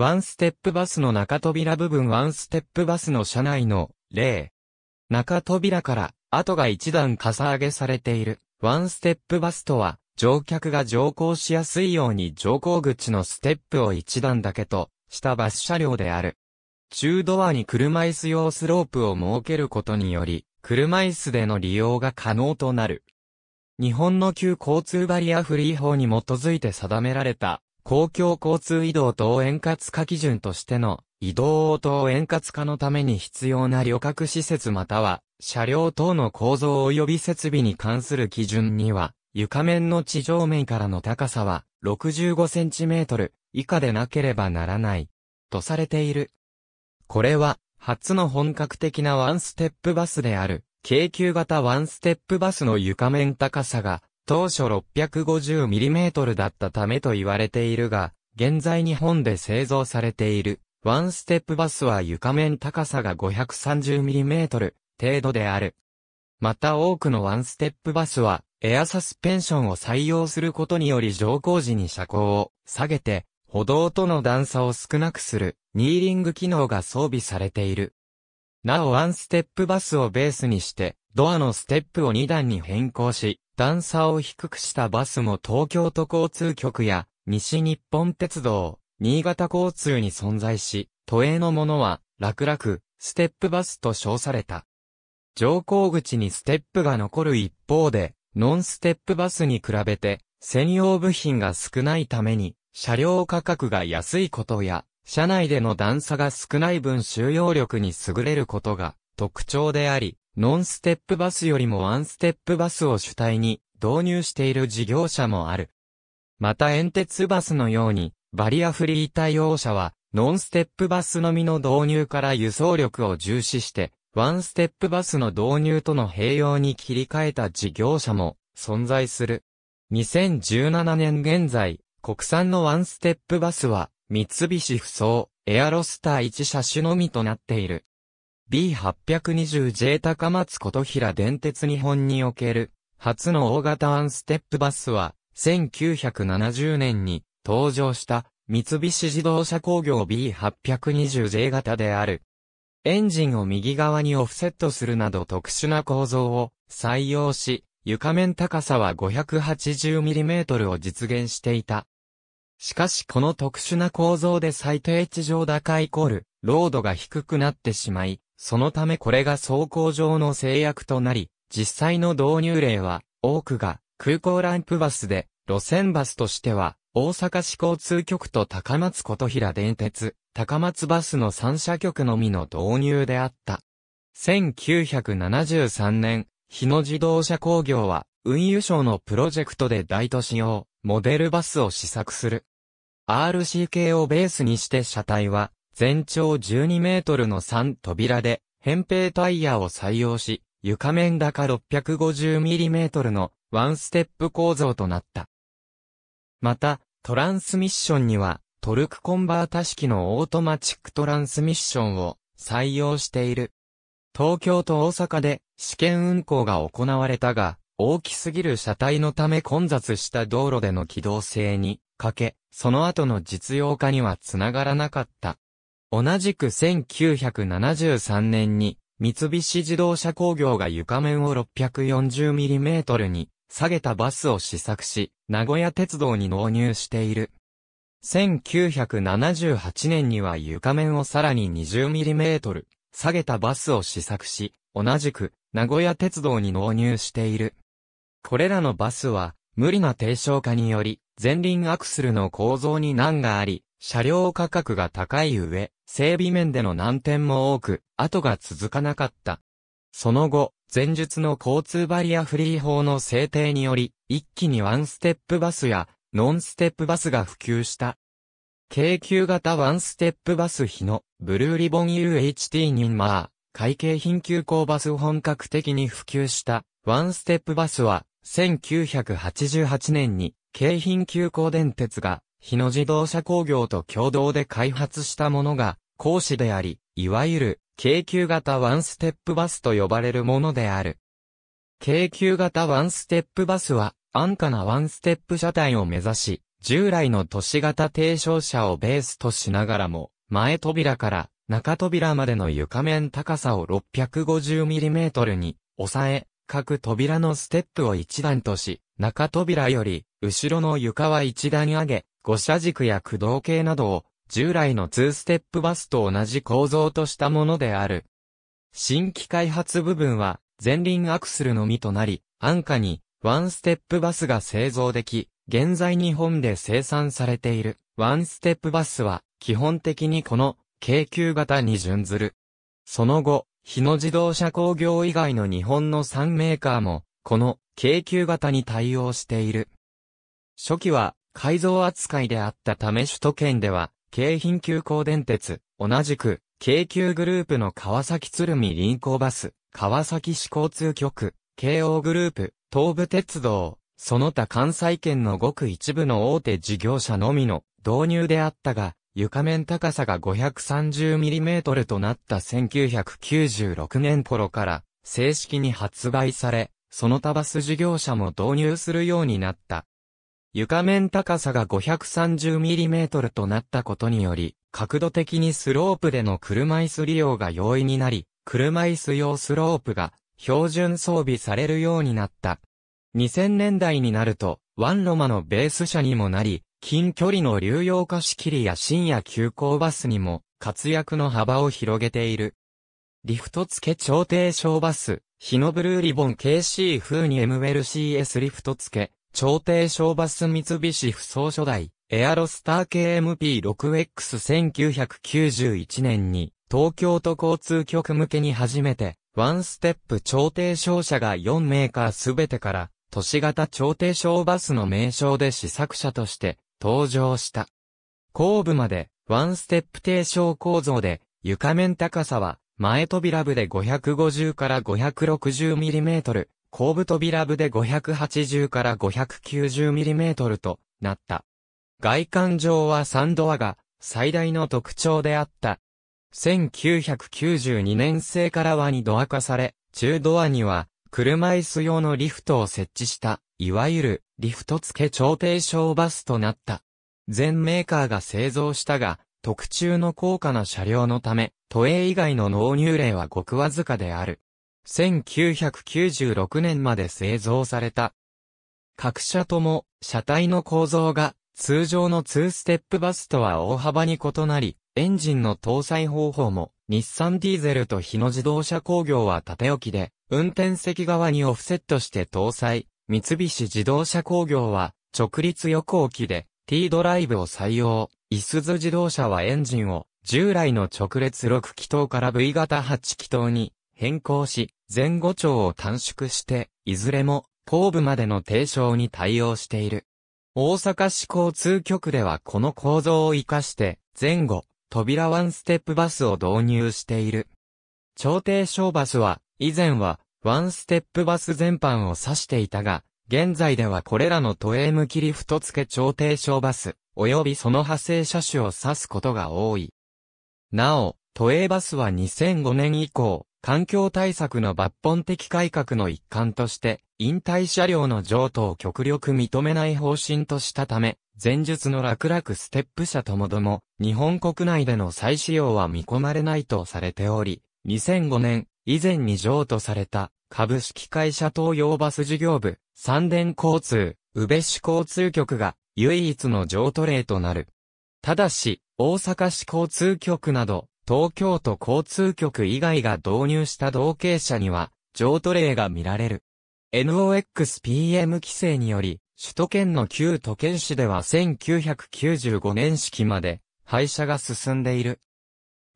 ワンステップバスの中扉部分ワンステップバスの車内の例。中扉から跡が一段かさ上げされている。ワンステップバスとは、乗客が乗降しやすいように乗降口のステップを一段だけとしたバス車両である。中ドアに車椅子用スロープを設けることにより、車椅子での利用が可能となる。日本の旧交通バリアフリー法に基づいて定められた公共交通移動等円滑化基準としての移動等円滑化のために必要な旅客施設または車両等の構造及び設備に関する基準には床面の地上面からの高さは 65cm 以下でなければならないとされている。これは初の本格的なワンステップバスである、京急型ワンステップバスの床面高さが当初 650mm だったためと言われているが、現在日本で製造されている、ワンステップバスは床面高さが 530mm 程度である。また多くのワンステップバスは、エアサスペンションを採用することにより乗降時に車高を下げて、歩道との段差を少なくする、ニーリング機能が装備されている。なおワンステップバスをベースにして、ドアのステップを2段に変更し、段差を低くしたバスも東京都交通局や西日本鉄道、新潟交通に存在し、都営のものは楽々、ステップバスと称された。乗降口にステップが残る一方で、ノンステップバスに比べて、専用部品が少ないために、車両価格が安いことや、車内での段差が少ない分収容力に優れることが特徴であり、ノンステップバスよりもワンステップバスを主体に導入している事業者もある。またテ鉄バスのように、バリアフリー対応車は、ノンステップバスのみの導入から輸送力を重視して、ワンステップバスの導入との併用に切り替えた事業者も存在する。2017年現在、国産のワンステップバスは、三菱不走、エアロスター1車種のみとなっている。B820J 高松琴平電鉄日本における初の大型アンステップバスは1970年に登場した三菱自動車工業 B820J 型である。エンジンを右側にオフセットするなど特殊な構造を採用し、床面高さは 580mm を実現していた。しかしこの特殊な構造で最低地上高イコール、ロードが低くなってしまい、そのためこれが走行上の制約となり、実際の導入例は、多くが空港ランプバスで、路線バスとしては、大阪市交通局と高松琴平電鉄、高松バスの3社局のみの導入であった。1973年、日野自動車工業は、運輸省のプロジェクトで大都市用、モデルバスを試作する。RCK をベースにして車体は、全長12メートルの3扉で、扁平タイヤを採用し、床面高6 5 0ミリメートルのワンステップ構造となった。また、トランスミッションには、トルクコンバータ式のオートマチックトランスミッションを採用している。東京と大阪で試験運行が行われたが、大きすぎる車体のため混雑した道路での機動性に欠け、その後の実用化にはつながらなかった。同じく1973年に、三菱自動車工業が床面を 640mm に下げたバスを試作し、名古屋鉄道に納入している。1978年には床面をさらに 20mm 下げたバスを試作し、同じく名古屋鉄道に納入している。これらのバスは無理な低床化により前輪アクスルの構造に難があり、車両価格が高い上、整備面での難点も多く、後が続かなかった。その後、前述の交通バリアフリー法の制定により、一気にワンステップバスやノンステップバスが普及した。京急型ワンステップバス日のブルーリボン UHT ニンマー、会計品急行バス本格的に普及したワンステップバスは1988年に京浜急行電鉄が日野自動車工業と共同で開発したものが、講師であり、いわゆる、京急型ワンステップバスと呼ばれるものである。京急型ワンステップバスは、安価なワンステップ車体を目指し、従来の都市型低床車をベースとしながらも、前扉から中扉までの床面高さを 650mm に抑え、各扉のステップを一段とし、中扉より、後ろの床は一段上げ、五車軸や駆動系などを、従来の2ステップバスと同じ構造としたものである。新規開発部分は、前輪アクスルのみとなり、安価に、ワンステップバスが製造でき、現在日本で生産されている、ワンステップバスは、基本的にこの、京急型に準ずる。その後、日野自動車工業以外の日本の3メーカーも、この京急型に対応している。初期は改造扱いであったため首都圏では、京浜急行電鉄、同じく、京急グループの川崎鶴見臨港バス、川崎市交通局、京王グループ、東武鉄道、その他関西圏のごく一部の大手事業者のみの導入であったが、床面高さが 530mm となった1996年頃から正式に発売され、その他バス事業者も導入するようになった。床面高さが 530mm となったことにより、角度的にスロープでの車椅子利用が容易になり、車椅子用スロープが標準装備されるようになった。2000年代になると、ワンロマのベース車にもなり、近距離の流用貸し切りや深夜急行バスにも活躍の幅を広げている。リフト付け調停小バス、日のブルーリボン KC 風に MLCS リフト付け、調停小バス三菱不装初代、エアロスター KMP6X1991 年に、東京都交通局向けに初めて、ワンステップ調停小車が4メーカーすべてから、都市型調停小バスの名称で試作車として登場した。後部までワンステップ低床構造で床面高さは前扉部で550から560ミリメートル、後部扉部で580から590ミリメートルとなった。外観上は3ドアが最大の特徴であった。1992年製からは2ドア化され、中ドアには車椅子用のリフトを設置した、いわゆるリフト付け調停小バスとなった。全メーカーが製造したが、特注の高価な車両のため、都営以外の納入例はごくわずかである。1996年まで製造された。各社とも、車体の構造が、通常の2ステップバスとは大幅に異なり、エンジンの搭載方法も、日産ディーゼルと日野自動車工業は縦置きで、運転席側にオフセットして搭載、三菱自動車工業は、直立横置きで、T ドライブを採用。いすず自動車はエンジンを、従来の直列6気筒から V 型8気筒に変更し、前後長を短縮して、いずれも後部までの低床に対応している。大阪市交通局ではこの構造を活かして、前後、扉ワンステップバスを導入している。超低床バスは、以前は、ワンステップバス全般を指していたが、現在ではこれらの都営向きリフト付調停小バス、及びその派生車種を指すことが多い。なお、都営バスは2005年以降、環境対策の抜本的改革の一環として、引退車両の譲渡を極力認めない方針としたため、前述の楽々ステップ車ともども、日本国内での再使用は見込まれないとされており、2005年、以前に譲渡された、株式会社東洋バス事業部、三電交通、宇部市交通局が、唯一の譲渡例となる。ただし、大阪市交通局など、東京都交通局以外が導入した同型車には、譲渡例が見られる。NOXPM 規制により、首都圏の旧都県市では1995年式まで、廃車が進んでいる。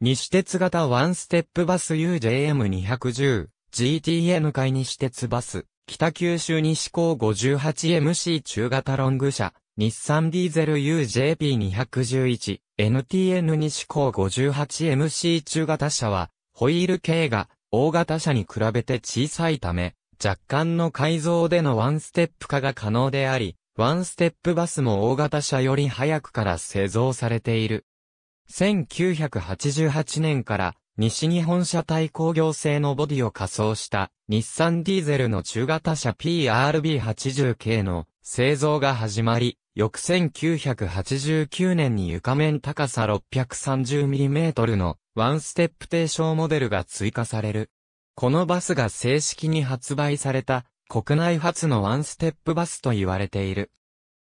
西鉄型ワンステップバス UJM210、GTN 海西鉄バス、北九州西高 58MC 中型ロング車、日産ディーゼル UJP211、NTN 西高 58MC 中型車は、ホイール系が大型車に比べて小さいため、若干の改造でのワンステップ化が可能であり、ワンステップバスも大型車より早くから製造されている。1988年から西日本車体工業製のボディを仮装した日産ディーゼルの中型車 PRB80 系の製造が始まり、翌1989年に床面高さ 630mm のワンステップ低床モデルが追加される。このバスが正式に発売された国内初のワンステップバスと言われている。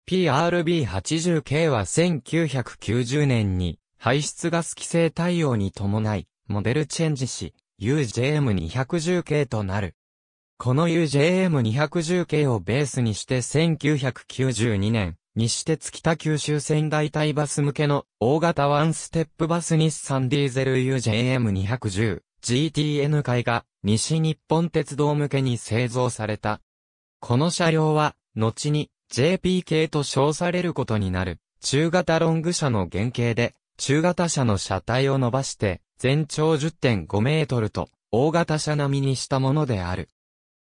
PRB80 系は1990年に排出ガス規制対応に伴い、モデルチェンジし、UJM210 系となる。この UJM210 系をベースにして1992年、西鉄北九州線台替バス向けの大型ワンステップバス日産ディーゼル UJM210 GTN 会が西日本鉄道向けに製造された。この車両は、後に JP 系と称されることになる中型ロング車の原型で、中型車の車体を伸ばして、全長10.5メートルと、大型車並みにしたものである。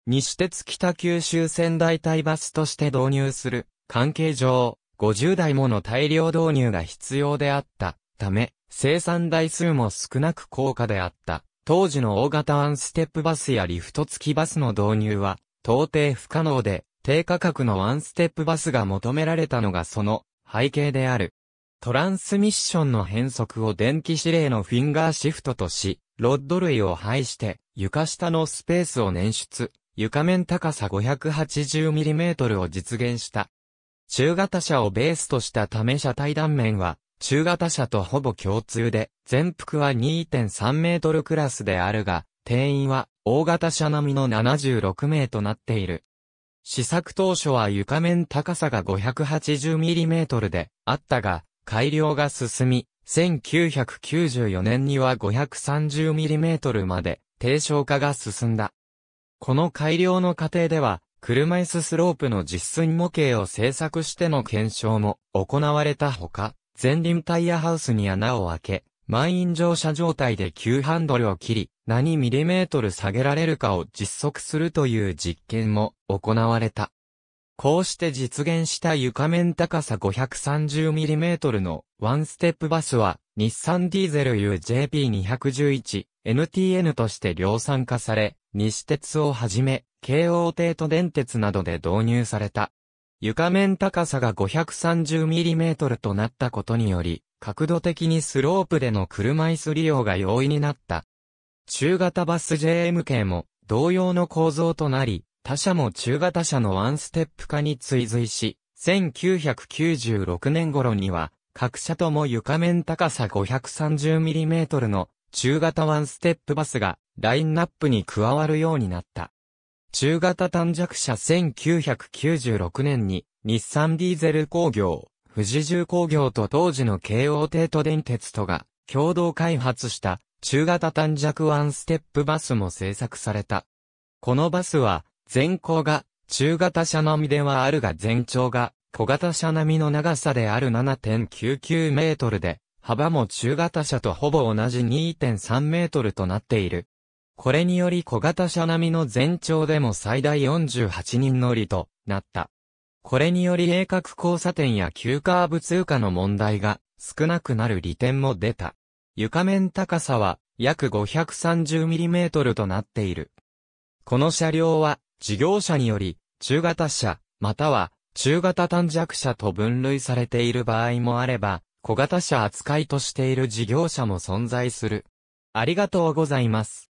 西鉄北九州線代替バスとして導入する、関係上、50台もの大量導入が必要であったため、生産台数も少なく高価であった。当時の大型ワンステップバスやリフト付きバスの導入は、到底不可能で、低価格のワンステップバスが求められたのがその背景である。トランスミッションの変速を電気指令のフィンガーシフトとし、ロッド類を配して、床下のスペースを捻出、床面高さ 580mm を実現した。中型車をベースとしたため車体断面は、中型車とほぼ共通で、全幅は2.3メートルクラスであるが、定員は大型車並みの76名となっている。試作当初は床面高さが 580mm であったが、改良が進み、1994年には 530mm まで低床化が進んだ。この改良の過程では、車椅子スロープの実寸模型を製作しての検証も行われたほか、前輪タイヤハウスに穴を開け、満員乗車状態で急ハンドルを切り、何ミリメートル下げられるかを実測するという実験も行われた。こうして実現した床面高さ 530mm のワンステップバスは日産ディーゼル UJP211 NTN として量産化され、西鉄をはじめ、京王帝都電鉄などで導入された。床面高さが 530mm となったことにより、角度的にスロープでの車椅子利用が容易になった。中型バス JM k も同様の構造となり、他社も中型車のワンステップ化に追随し、1996年頃には、各社とも床面高さ 530mm の中型ワンステップバスがラインナップに加わるようになった。中型短尺車1996年に日産ディーゼル工業、富士重工業と当時の京王帝都電鉄とが共同開発した中型短尺ワンステップバスも製作された。このバスは前高が中型車並みではあるが全長が小型車並みの長さである7.99メートルで、幅も中型車とほぼ同じ2.3メートルとなっている。これにより小型車並みの全長でも最大48人乗りとなった。これにより鋭角交差点や急カーブ通過の問題が少なくなる利点も出た。床面高さは約5 3 0トルとなっている。この車両は事業者により、中型車、または中型短弱車と分類されている場合もあれば、小型車扱いとしている事業者も存在する。ありがとうございます。